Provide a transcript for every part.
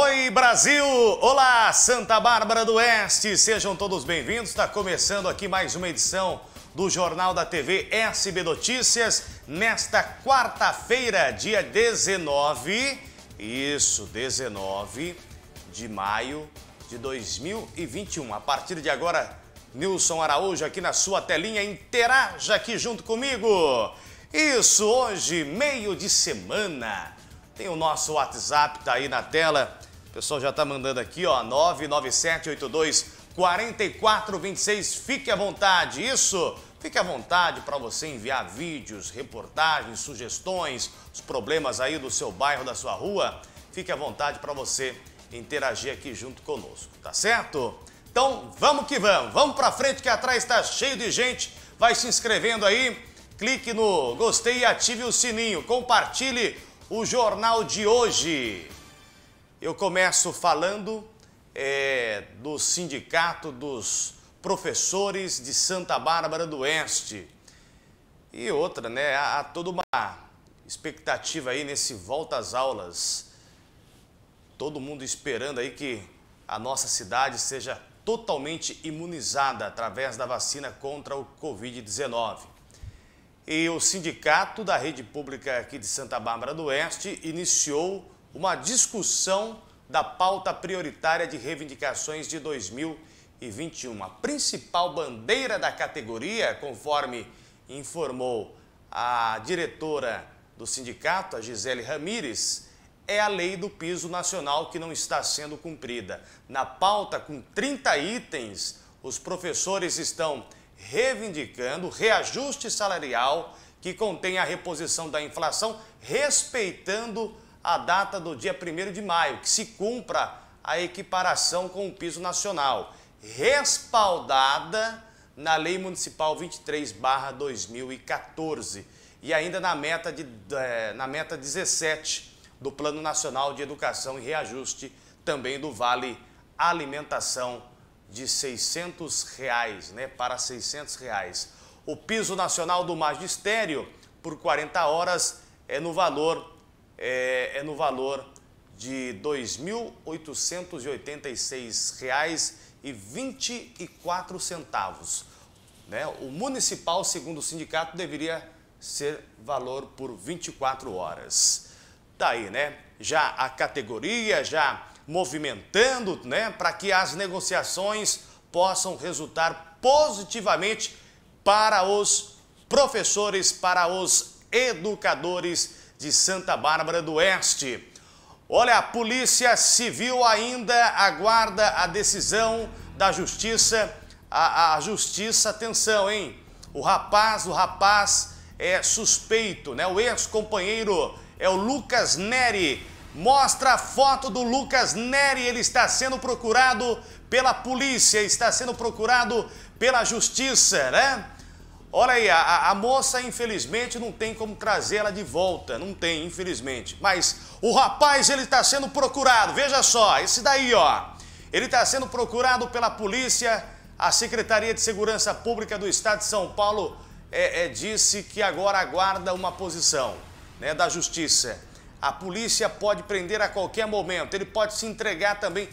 Oi, Brasil! Olá, Santa Bárbara do Oeste! Sejam todos bem-vindos. Está começando aqui mais uma edição do Jornal da TV SB Notícias nesta quarta-feira, dia 19. Isso, 19 de maio de 2021. A partir de agora, Nilson Araújo aqui na sua telinha. Interaja aqui junto comigo. Isso, hoje, meio de semana. Tem o nosso WhatsApp, tá aí na tela pessoal já está mandando aqui, ó, 997824426. Fique à vontade, isso. Fique à vontade para você enviar vídeos, reportagens, sugestões, os problemas aí do seu bairro, da sua rua. Fique à vontade para você interagir aqui junto conosco, tá certo? Então, vamos que vamos. Vamos para frente que atrás está cheio de gente. Vai se inscrevendo aí. Clique no gostei e ative o sininho. Compartilhe o jornal de hoje. Eu começo falando é, do Sindicato dos Professores de Santa Bárbara do Oeste. E outra, né? Há, há toda uma expectativa aí nesse volta às aulas. Todo mundo esperando aí que a nossa cidade seja totalmente imunizada através da vacina contra o Covid-19. E o sindicato da rede pública aqui de Santa Bárbara do Oeste iniciou uma discussão da pauta prioritária de reivindicações de 2021. A principal bandeira da categoria, conforme informou a diretora do sindicato, a Gisele Ramires, é a lei do piso nacional que não está sendo cumprida. Na pauta, com 30 itens, os professores estão reivindicando reajuste salarial que contém a reposição da inflação, respeitando o a data do dia 1 de maio, que se cumpra a equiparação com o piso nacional, respaldada na Lei Municipal 23/2014 e ainda na meta de eh, na meta 17 do Plano Nacional de Educação e Reajuste também do Vale Alimentação de 600 reais, né, para 600 reais. O piso nacional do magistério por 40 horas é no valor é, é no valor de R$ 2.886,24. Né? O municipal, segundo o sindicato, deveria ser valor por 24 horas. Daí, tá né? Já a categoria, já movimentando, né? Para que as negociações possam resultar positivamente para os professores, para os educadores de Santa Bárbara do Oeste. Olha, a Polícia Civil ainda aguarda a decisão da Justiça. A, a Justiça, atenção, hein? O rapaz, o rapaz é suspeito, né? O ex-companheiro é o Lucas Neri. Mostra a foto do Lucas Neri, ele está sendo procurado pela polícia, está sendo procurado pela justiça, né? Olha aí, a, a, moça infelizmente não tem como trazer ela de volta, não tem, infelizmente. Mas o rapaz ele está sendo procurado, veja só, esse daí ó, ele está sendo procurado pela polícia, a Secretaria de Segurança Pública do Estado de São Paulo é, é, disse que agora aguarda uma posição né, da Justiça. A polícia pode prender a qualquer momento, ele pode se entregar também,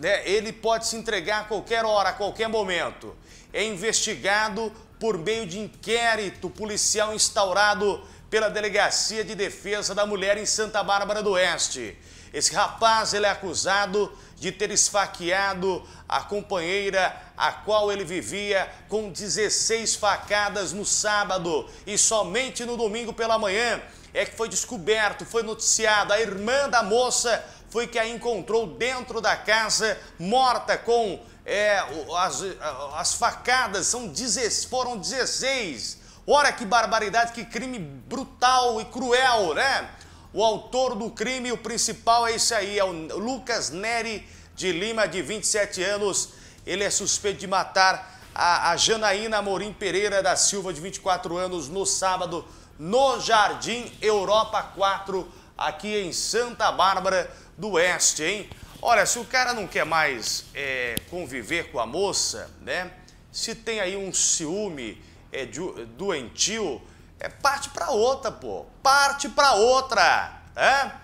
né, ele pode se entregar a qualquer hora, a qualquer momento. É investigado por meio de inquérito policial instaurado pela Delegacia de Defesa da Mulher em Santa Bárbara do Oeste. Esse rapaz ele é acusado de ter esfaqueado a companheira a qual ele vivia com 16 facadas no sábado e somente no domingo pela manhã é que foi descoberto, foi noticiado. A irmã da moça foi que a encontrou dentro da casa, morta com é, as, as facadas são foram 16. Ora que barbaridade, que crime brutal e cruel, né? O autor do crime, o principal é esse aí, é o Lucas Neri de Lima, de 27 anos. Ele é suspeito de matar a, a Janaína Morim Pereira da Silva, de 24 anos, no sábado, no Jardim Europa 4, aqui em Santa Bárbara do Oeste, hein? Olha, se o cara não quer mais é, conviver com a moça, né? Se tem aí um ciúme é, doentio, é, parte para outra, pô. Parte para outra, né?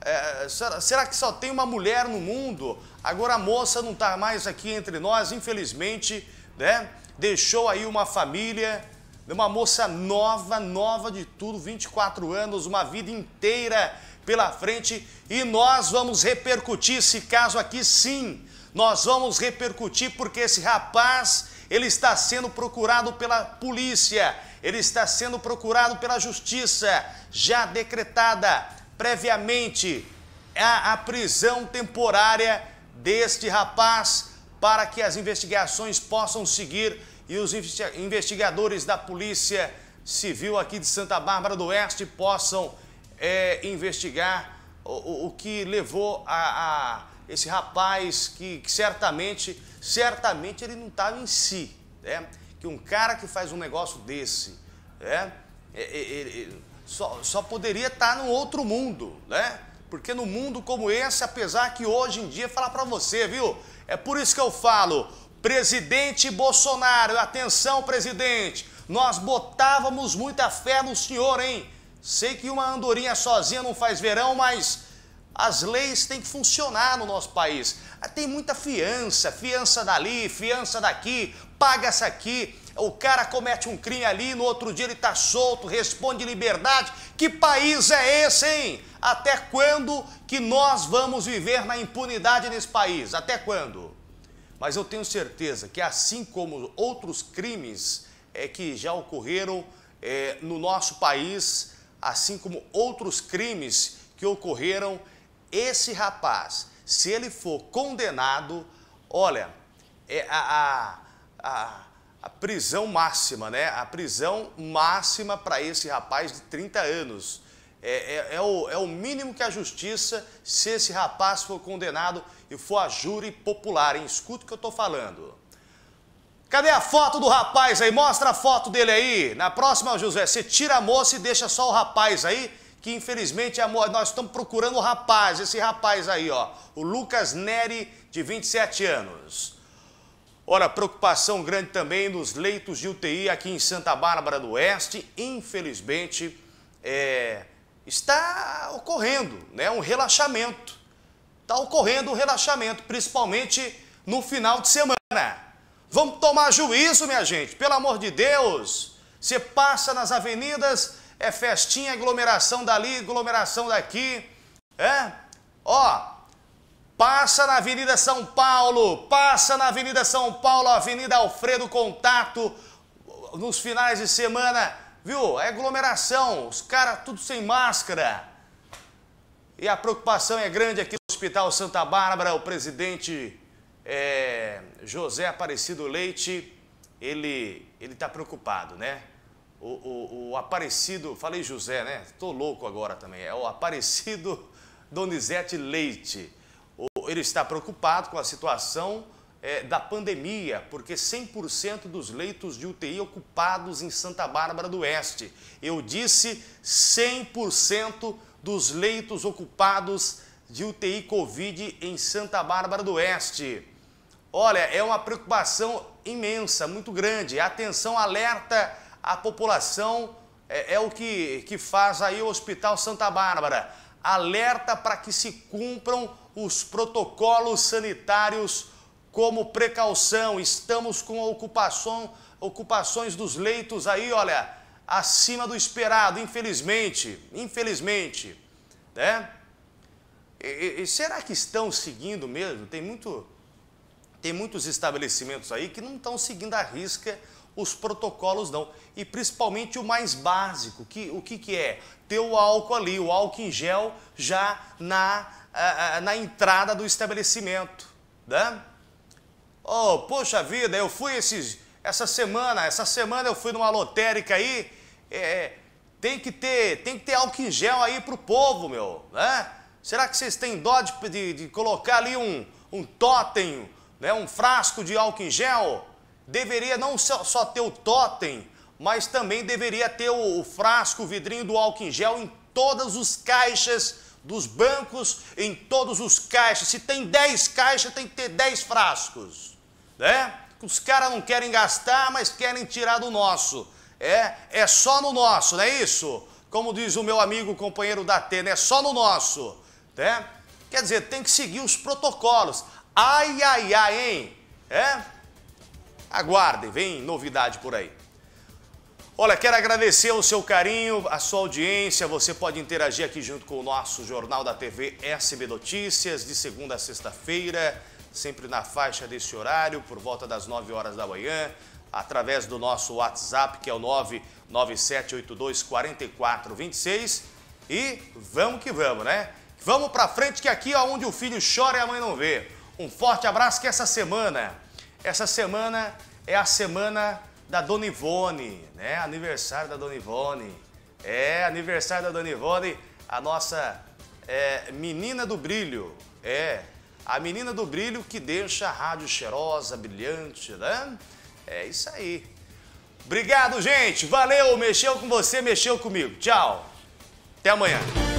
É, será, será, que só tem uma mulher no mundo? Agora a moça não está mais aqui entre nós, infelizmente, né? Deixou aí uma família, uma moça nova, nova de tudo, 24 anos, uma vida inteira pela frente e nós vamos repercutir esse caso aqui sim. Nós vamos repercutir porque esse rapaz, ele está sendo procurado pela polícia, ele está sendo procurado pela justiça, já decretada previamente a, a prisão temporária deste rapaz para que as investigações possam seguir e os investigadores da Polícia Civil aqui de Santa Bárbara do Oeste possam é, investigar o, o, que levou a, a esse rapaz que, que, certamente, certamente ele não estava em si, né? Que um cara que faz um negócio desse, né? Ele, é, ele, é, é, só, só poderia estar tá num outro mundo, né? Porque no mundo como esse, apesar que hoje em dia, falar para você, viu? É por isso que eu falo, presidente Bolsonaro, atenção presidente, nós botávamos muita fé no senhor, hein? Sei que uma andorinha sozinha não faz verão, mas as leis têm que funcionar no nosso país. Ah, tem muita fiança, fiança dali, fiança daqui, paga se aqui. O cara comete um crime ali, no outro dia ele está solto, responde liberdade. Que país é esse, hein? Até quando que nós vamos viver na impunidade nesse país? Até quando? Mas eu tenho certeza que, assim como outros crimes é, que já ocorreram é, no nosso país, assim como outros crimes que ocorreram, esse rapaz, se ele for condenado, olha, é a, a, a, a prisão máxima, né? A prisão máxima para esse rapaz de 30 anos. É, é, é, o, é o mínimo que a justiça, se esse rapaz for condenado e for a júri popular, hein? Escuta o que eu estou falando. Cadê a foto do rapaz aí? Mostra a foto dele aí. Na próxima, José, você tira a moça e deixa só o rapaz aí, que infelizmente é amor. nós estamos procurando o rapaz, esse rapaz aí, ó. O Lucas Neri, de 27 anos. Ora, preocupação grande também nos leitos de UTI aqui em Santa Bárbara do Oeste. Infelizmente, é... está ocorrendo né, um relaxamento. Está ocorrendo um relaxamento, principalmente no final de semana. Vamos tomar juízo, minha gente, pelo amor de Deus. Você passa nas avenidas, é festinha, é aglomeração dali, aglomeração daqui. É? Ó, passa na Avenida São Paulo, passa na Avenida São Paulo, Avenida Alfredo Contato, nos finais de semana, viu? É aglomeração, os caras tudo sem máscara. E a preocupação é grande aqui no Hospital Santa Bárbara, o presidente é, José Aparecido Leite, ele ele está preocupado, né? O, o, o, Aparecido, falei José, né? Estou louco agora também. É o Aparecido Donizete Leite. O, ele está preocupado com a situação é, da pandemia, porque 100% dos leitos de UTI ocupados em Santa Bárbara do Oeste. Eu disse 100% dos leitos ocupados de UTI Covid em Santa Bárbara do Oeste. Olha, é uma preocupação imensa, muito grande. atenção alerta a população é, é o que, que faz aí o Hospital Santa Bárbara. Alerta para que se cumpram os protocolos sanitários como precaução. Estamos com ocupação, ocupações dos leitos aí, olha, acima do esperado, infelizmente, infelizmente, né? E, e, será que estão seguindo mesmo? Tem muito tem muitos estabelecimentos aí que não estão seguindo à risca os protocolos não. E principalmente o mais básico, que, o que, que é? Ter o álcool ali, o álcool em gel já na, na entrada do estabelecimento. Né? Oh, poxa vida, eu fui esses, essa semana, essa semana eu fui numa lotérica aí, é, tem, que ter, tem que ter álcool em gel aí pro povo, meu. Né? Será que vocês têm dó de, de, de colocar ali um, um totem, né, um frasco de álcool em gel, deveria não só ter o totem, mas também deveria ter o, o frasco, o vidrinho do álcool em gel em todas os caixas dos bancos, em todos os caixas. Se tem 10 caixas, tem que ter 10 frascos. Né? Os caras não querem gastar, mas querem tirar do nosso. É, é só no nosso, não é isso? Como diz o meu amigo, companheiro da Atena, é só no nosso. Né? Quer dizer, tem que seguir os protocolos. Ai, ai, ai, hein? É? Aguardem, vem novidade por aí. Olha, quero agradecer o seu carinho, a sua audiência. Você pode interagir aqui junto com o nosso Jornal da TV SB Notícias, de segunda a sexta-feira, sempre na faixa desse horário, por volta das 9 horas da manhã, através do nosso WhatsApp, que é o 997824426. E vamos que vamos, né? Vamos pra frente, que aqui é onde o filho chora e a mãe não vê. Um forte abraço que essa semana, essa semana é a semana da Dona Ivone, né? Aniversário da Dona Ivone. É, aniversário da Dona Ivone, a nossa é, menina do brilho. É, a menina do brilho que deixa a rádio cheirosa, brilhante, né? É isso aí. Obrigado, gente. Valeu. Mexeu com você, mexeu comigo. Tchau. Até amanhã.